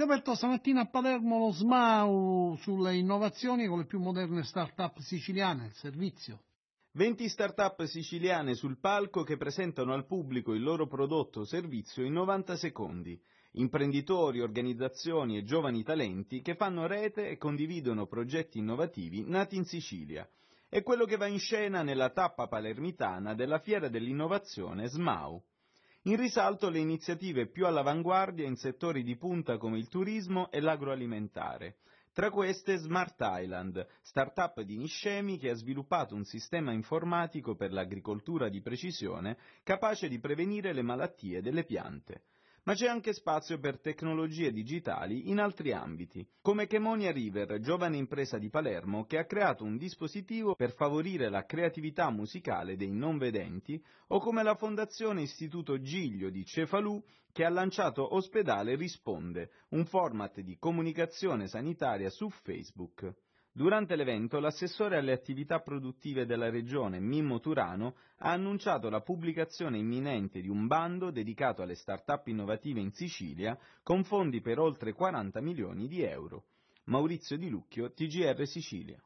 Si è aperto stamattina a Palermo lo SMAU sulle innovazioni con le più moderne start-up siciliane, il servizio. 20 start-up siciliane sul palco che presentano al pubblico il loro prodotto o servizio in 90 secondi. Imprenditori, organizzazioni e giovani talenti che fanno rete e condividono progetti innovativi nati in Sicilia. È quello che va in scena nella tappa palermitana della Fiera dell'Innovazione SMAU. In risalto le iniziative più all'avanguardia in settori di punta come il turismo e l'agroalimentare. Tra queste Smart Island, start-up di Niscemi che ha sviluppato un sistema informatico per l'agricoltura di precisione capace di prevenire le malattie delle piante ma c'è anche spazio per tecnologie digitali in altri ambiti, come Chemonia River, giovane impresa di Palermo che ha creato un dispositivo per favorire la creatività musicale dei non vedenti, o come la Fondazione Istituto Giglio di Cefalù che ha lanciato Ospedale Risponde, un format di comunicazione sanitaria su Facebook. Durante l'evento l'assessore alle attività produttive della regione Mimmo Turano ha annunciato la pubblicazione imminente di un bando dedicato alle start-up innovative in Sicilia con fondi per oltre 40 milioni di euro. Maurizio Di Lucchio, TGR Sicilia.